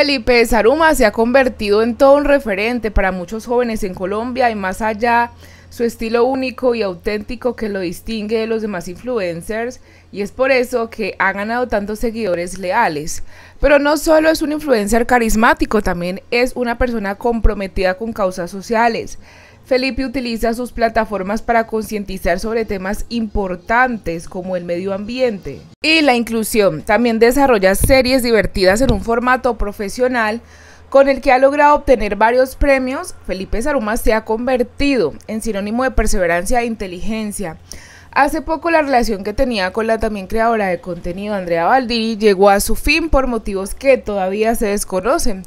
Felipe Saruma se ha convertido en todo un referente para muchos jóvenes en Colombia y más allá su estilo único y auténtico que lo distingue de los demás influencers y es por eso que ha ganado tantos seguidores leales. Pero no solo es un influencer carismático, también es una persona comprometida con causas sociales. Felipe utiliza sus plataformas para concientizar sobre temas importantes como el medio ambiente y la inclusión. También desarrolla series divertidas en un formato profesional con el que ha logrado obtener varios premios, Felipe Saruma se ha convertido en sinónimo de perseverancia e inteligencia. Hace poco la relación que tenía con la también creadora de contenido Andrea Baldini llegó a su fin por motivos que todavía se desconocen.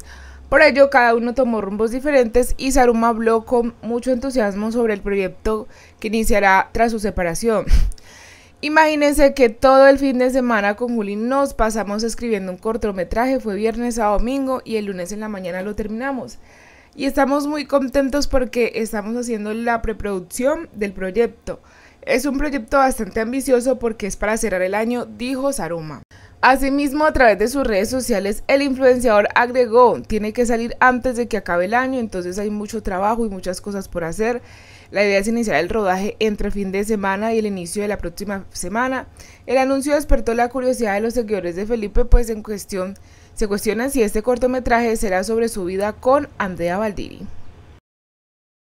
Por ello, cada uno tomó rumbos diferentes y Saruma habló con mucho entusiasmo sobre el proyecto que iniciará tras su separación. Imagínense que todo el fin de semana con Juli nos pasamos escribiendo un cortometraje, fue viernes a domingo y el lunes en la mañana lo terminamos. Y estamos muy contentos porque estamos haciendo la preproducción del proyecto. Es un proyecto bastante ambicioso porque es para cerrar el año, dijo Saruma. Asimismo, a través de sus redes sociales, el influenciador agregó, tiene que salir antes de que acabe el año, entonces hay mucho trabajo y muchas cosas por hacer. La idea es iniciar el rodaje entre fin de semana y el inicio de la próxima semana. El anuncio despertó la curiosidad de los seguidores de Felipe, pues en cuestión se cuestiona si este cortometraje será sobre su vida con Andrea Valdiri.